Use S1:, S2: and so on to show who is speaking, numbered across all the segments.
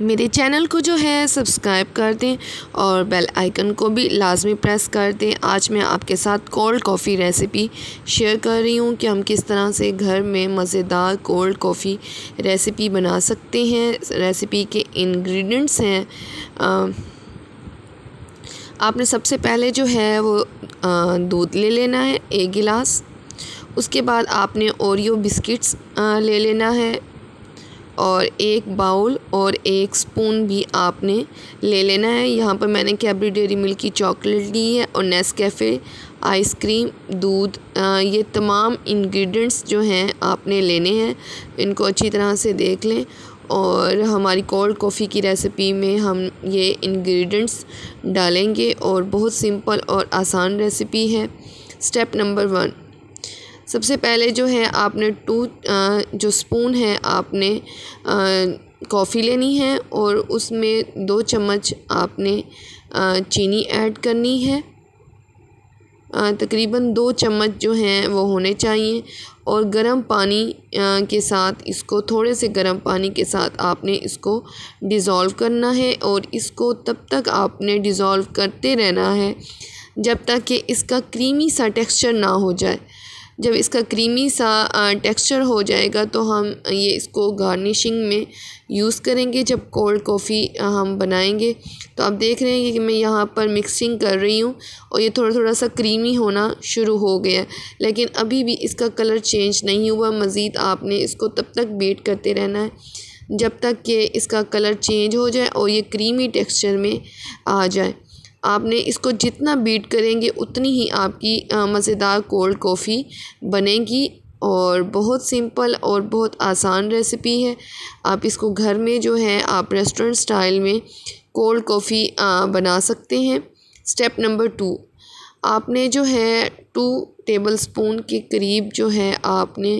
S1: मेरे चैनल को जो है सब्सक्राइब कर दें और बेल आइकन को भी लाजमी प्रेस कर दें आज मैं आपके साथ कोल्ड कॉफ़ी रेसिपी शेयर कर रही हूँ कि हम किस तरह से घर में मज़ेदार कोल्ड कॉफ़ी रेसिपी बना सकते हैं रेसिपी के इंग्रेडिएंट्स हैं आपने सबसे पहले जो है वो दूध ले लेना है एक गिलास उसके बाद आपने ओरियो बिस्किट्स ले लेना है और एक बाउल और एक स्पून भी आपने ले लेना है यहाँ पर मैंने कैबरी डेरी मिल्क की चॉकलेट ली है और नेस्कैफ़े आइसक्रीम दूध ये तमाम इंग्रेडिएंट्स जो हैं आपने लेने हैं इनको अच्छी तरह से देख लें और हमारी कोल्ड कॉफ़ी की रेसिपी में हम ये इंग्रेडिएंट्स डालेंगे और बहुत सिंपल और आसान रेसिपी है स्टेप नंबर वन सबसे पहले जो है आपने टू जो स्पून है आपने कॉफ़ी लेनी है और उसमें दो चम्मच आपने चीनी ऐड करनी है तकरीबन दो चम्मच जो हैं वो होने चाहिए और गर्म पानी के साथ इसको थोड़े से गर्म पानी के साथ आपने इसको डिज़ोल्व करना है और इसको तब तक आपने डिज़ोल्व करते रहना है जब तक कि इसका क्रीमी सा टेक्सचर ना हो जाए जब इसका क्रीमी सा टेक्सचर हो जाएगा तो हम ये इसको गार्निशिंग में यूज़ करेंगे जब कोल्ड कॉफ़ी हम बनाएंगे तो आप देख रहे हैं कि मैं यहाँ पर मिक्सिंग कर रही हूँ और ये थोड़ा थोड़ा सा क्रीमी होना शुरू हो गया लेकिन अभी भी इसका कलर चेंज नहीं हुआ मज़ीद आपने इसको तब तक वेट करते रहना है जब तक कि इसका कलर चेंज हो जाए और ये क्रीमी टेक्सचर में आ जाए आपने इसको जितना बीट करेंगे उतनी ही आपकी मज़ेदार कोल्ड कॉफ़ी बनेगी और बहुत सिंपल और बहुत आसान रेसिपी है आप इसको घर में जो है आप रेस्टोरेंट स्टाइल में कोल्ड कॉफ़ी बना सकते हैं स्टेप नंबर टू आपने जो है टू टेबल स्पून के करीब जो है आपने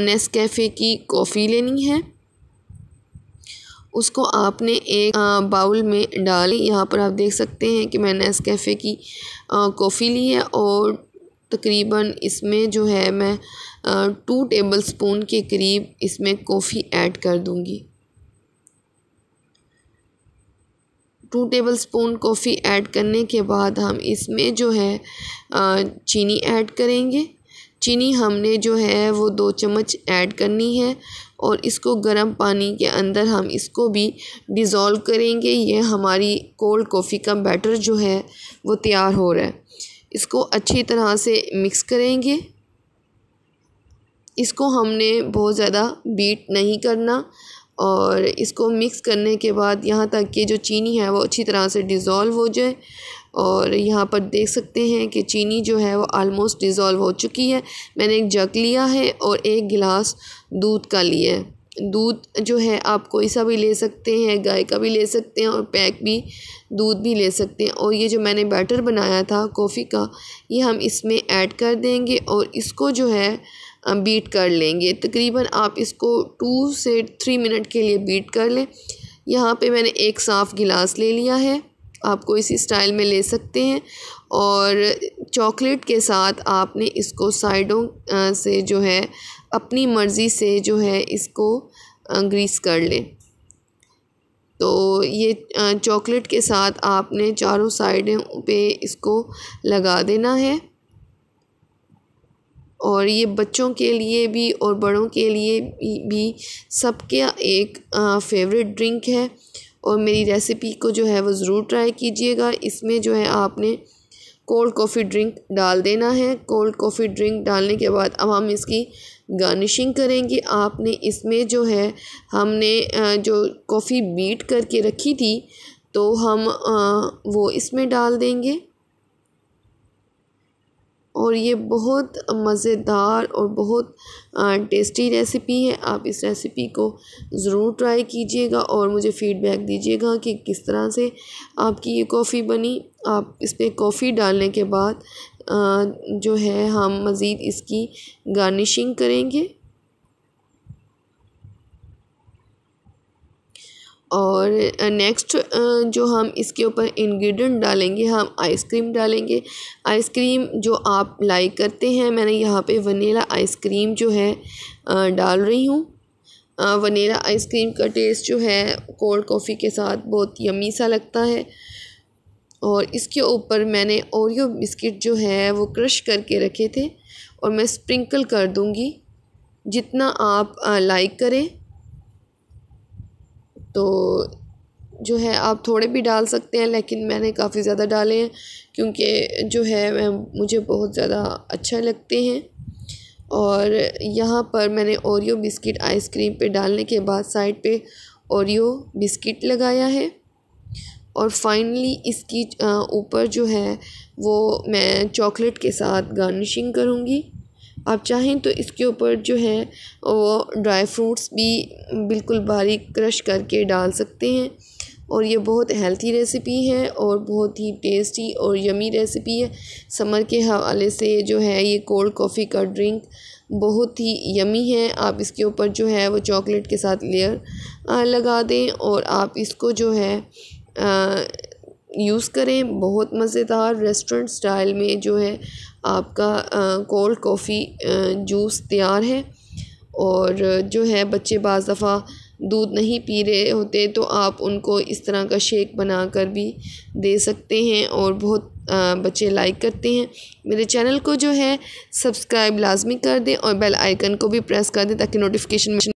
S1: नेस्कैफ़े की कॉफ़ी लेनी है उसको आपने एक बाउल में डाली यहाँ पर आप देख सकते हैं कि मैंने कैफ़े की कॉफ़ी ली है और तकरीबन इसमें जो है मैं टू टेबल स्पून के करीब इसमें कॉफ़ी ऐड कर दूँगी two tablespoon coffee add करने के बाद हम इसमें जो है चीनी ऐड करेंगे चीनी हमने जो है वो दो चम्मच ऐड करनी है और इसको गर्म पानी के अंदर हम इसको भी डिज़ोल्व करेंगे ये हमारी कोल्ड कॉफ़ी का बैटर जो है वो तैयार हो रहा है इसको अच्छी तरह से मिक्स करेंगे इसको हमने बहुत ज़्यादा बीट नहीं करना और इसको मिक्स करने के बाद यहाँ तक कि जो चीनी है वो अच्छी तरह से डिज़ोल्व हो जाए और यहाँ पर देख सकते हैं कि चीनी जो है वो आलमोस्ट डिज़ोल्व हो चुकी है मैंने एक जग लिया है और एक गिलास दूध का लिया है दूध जो है आप कोई सा भी ले सकते हैं गाय का भी ले सकते हैं और पैक भी दूध भी ले सकते हैं और ये जो मैंने बैटर बनाया था कॉफ़ी का ये हम इसमें ऐड कर देंगे और इसको जो है बीट कर लेंगे तकरीबन आप इसको टू से थ्री मिनट के लिए बीट कर लें यहाँ पे मैंने एक साफ़ गिलास ले लिया है आपको इसी स्टाइल में ले सकते हैं और चॉकलेट के साथ आपने इसको साइडों से जो है अपनी मर्ज़ी से जो है इसको ग्रीस कर लें तो ये चॉकलेट के साथ आपने चारों साइडों पे इसको लगा देना है और ये बच्चों के लिए भी और बड़ों के लिए भी सबके एक फेवरेट ड्रिंक है और मेरी रेसिपी को जो है वो ज़रूर ट्राई कीजिएगा इसमें जो है आपने कोल्ड कॉफ़ी ड्रिंक डाल देना है कोल्ड कॉफ़ी ड्रिंक डालने के बाद अब हम इसकी गार्निशिंग करेंगे आपने इसमें जो है हमने जो कॉफ़ी बीट करके रखी थी तो हम वो इसमें डाल देंगे और ये बहुत मज़ेदार और बहुत टेस्टी रेसिपी है आप इस रेसिपी को ज़रूर ट्राई कीजिएगा और मुझे फ़ीडबैक दीजिएगा कि किस तरह से आपकी ये कॉफ़ी बनी आप इस पर कॉफ़ी डालने के बाद जो है हम मज़ीद इसकी गार्निशिंग करेंगे और नेक्स्ट जो हम इसके ऊपर इंग्रेडिएंट डालेंगे हम आइसक्रीम डालेंगे आइसक्रीम जो आप लाइक करते हैं मैंने यहाँ पे वनीला आइसक्रीम जो है डाल रही हूँ वनीला आइसक्रीम का टेस्ट जो है कोल्ड कॉफ़ी के साथ बहुत यमी सा लगता है और इसके ऊपर मैंने ओरियो बिस्किट जो है वो क्रश करके रखे थे और मैं स्प्रिंकल कर दूँगी जितना आप लाइक करें तो जो है आप थोड़े भी डाल सकते हैं लेकिन मैंने काफ़ी ज़्यादा डाले हैं क्योंकि जो है मुझे बहुत ज़्यादा अच्छा लगते हैं और यहाँ पर मैंने ओरियो बिस्किट आइसक्रीम पे डालने के बाद साइड पे ओरियो बिस्किट लगाया है और फाइनली इसकी ऊपर जो है वो मैं चॉकलेट के साथ गार्निशिंग करूँगी आप चाहें तो इसके ऊपर जो है वो ड्राई फ्रूट्स भी बिल्कुल बारीक क्रश करके डाल सकते हैं और ये बहुत हेल्थी रेसिपी है और बहुत ही टेस्टी और यमी रेसिपी है समर के हवाले से जो है ये कोल्ड कॉफ़ी का ड्रिंक बहुत ही यमी है आप इसके ऊपर जो है वो चॉकलेट के साथ लेयर लगा दें और आप इसको जो है यूज़ करें बहुत मज़ेदार रेस्टोरेंट स्टाइल में जो है आपका कोल्ड कॉफ़ी जूस तैयार है और जो है बच्चे बज़ दफ़ा दूध नहीं पी रहे होते तो आप उनको इस तरह का शेक बना कर भी दे सकते हैं और बहुत बच्चे लाइक करते हैं मेरे चैनल को जो है सब्सक्राइब लाजमी कर दें और बेल आइकन को भी प्रेस कर दें ताकि नोटिफिकेशन